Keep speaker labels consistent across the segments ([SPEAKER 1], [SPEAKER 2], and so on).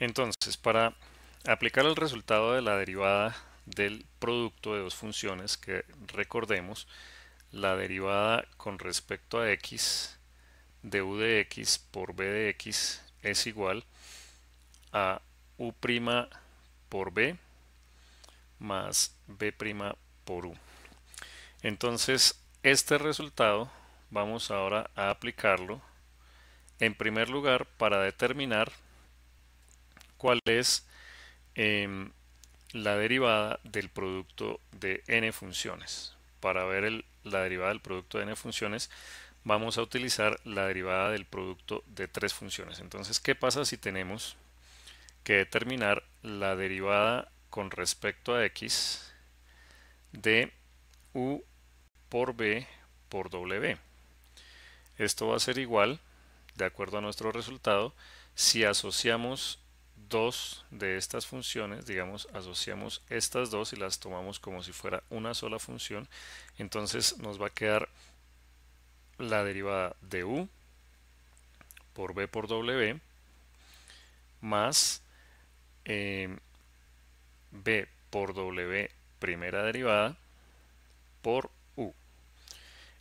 [SPEAKER 1] Entonces, para aplicar el resultado de la derivada del producto de dos funciones que recordemos, la derivada con respecto a x de u de x por b de x es igual a u' por b más b' por u. Entonces, este resultado vamos ahora a aplicarlo en primer lugar para determinar cuál es em, la derivada del producto de n funciones. Para ver la derivada del producto de n funciones, vamos a utilizar la derivada del producto de tres funciones. Entonces, ¿qué pasa si tenemos que determinar la derivada con respecto a x de u por b por w? Esto va a ser igual, de acuerdo a nuestro resultado, si asociamos dos de estas funciones, digamos, asociamos estas dos y las tomamos como si fuera una sola función, entonces nos va a quedar la derivada de u por b por w más em, b por w primera derivada por u.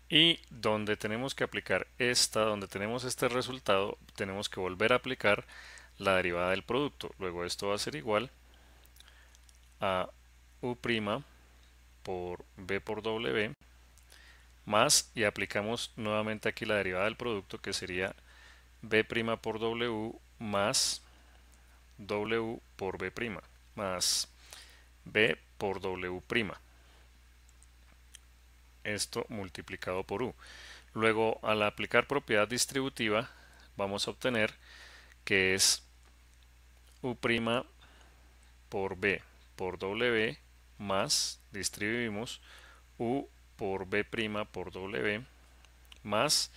[SPEAKER 1] Y donde tenemos que aplicar esta, donde tenemos este resultado, tenemos que volver a aplicar la derivada del producto. Luego esto va a ser igual a u' por b por w más y aplicamos nuevamente aquí la derivada del producto que sería b' por w más w por b' más b por w'. Esto multiplicado por u. Luego al aplicar propiedad distributiva vamos a obtener que es U' por B por W más, distribuimos, U por B' por W más,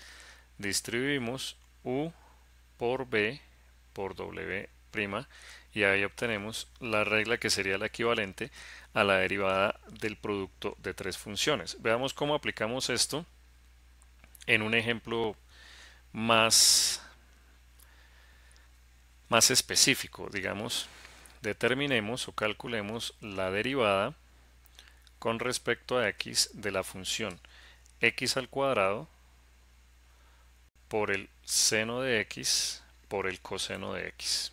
[SPEAKER 1] distribuimos U por B por W' y ahí obtenemos la regla que sería la equivalente a la derivada del producto de tres funciones. Veamos cómo aplicamos esto en un ejemplo más más específico, digamos, determinemos o calculemos la derivada con respecto a x de la función x al cuadrado por el seno de x por el coseno de x.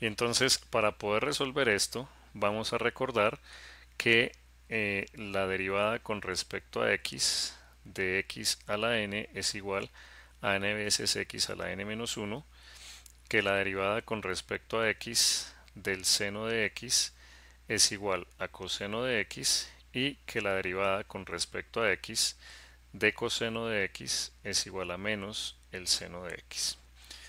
[SPEAKER 1] Y entonces, para poder resolver esto, vamos a recordar que eh, la derivada con respecto a x de x a la n es igual a a n veces x a la n menos 1 que la derivada con respecto a x del seno de x es igual a coseno de x y que la derivada con respecto a x de coseno de x es igual a menos el seno de x.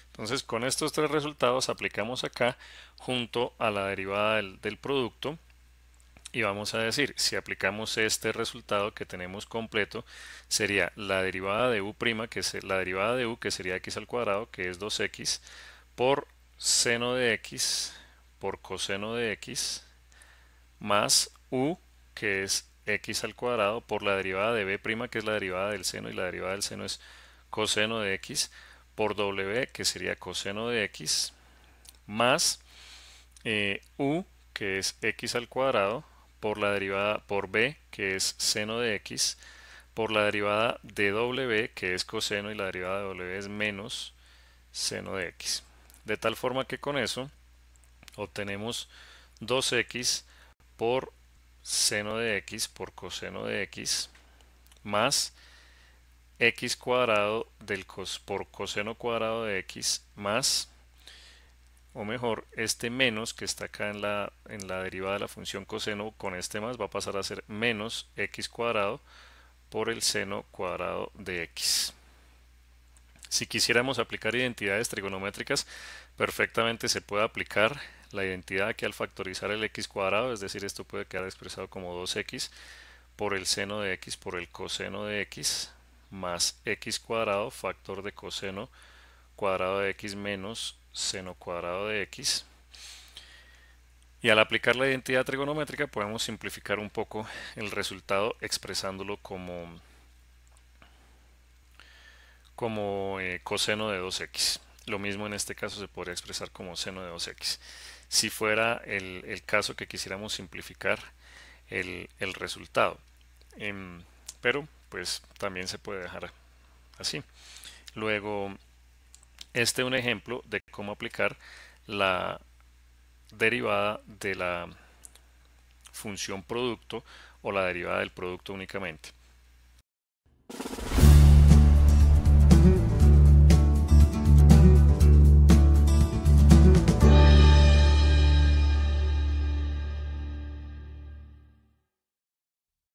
[SPEAKER 1] Entonces con estos tres resultados aplicamos acá junto a la derivada del, del producto y vamos a decir, si aplicamos este resultado que tenemos completo, sería la derivada de u', que es la derivada de u, que sería x al cuadrado, que es 2x, por seno de x, por coseno de x, más u, que es x al cuadrado, por la derivada de b', que es la derivada del seno, y la derivada del seno es coseno de x, por w, que sería coseno de x, más eh, u, que es x al cuadrado, por la derivada por b, que es seno de x, por la derivada de w, que es coseno, y la derivada de w es menos seno de x. De tal forma que con eso obtenemos 2x por seno de x por coseno de x más x cuadrado del cos, por coseno cuadrado de x más o mejor, este menos que está acá en la, en la derivada de la función coseno con este más va a pasar a ser menos x cuadrado por el seno cuadrado de x. Si quisiéramos aplicar identidades trigonométricas, perfectamente se puede aplicar la identidad que al factorizar el x cuadrado, es decir, esto puede quedar expresado como 2x por el seno de x por el coseno de x más x cuadrado factor de coseno cuadrado de x menos seno cuadrado de x. Y al aplicar la identidad trigonométrica podemos simplificar un poco el resultado expresándolo como, como eh, coseno de 2x. Lo mismo en este caso se podría expresar como seno de 2x. Si fuera el, caso que quisiéramos simplificar el, resultado. Em, pero pues también se puede dejar así. Luego este es un ejemplo de cómo aplicar la derivada de la función producto o la derivada del producto únicamente.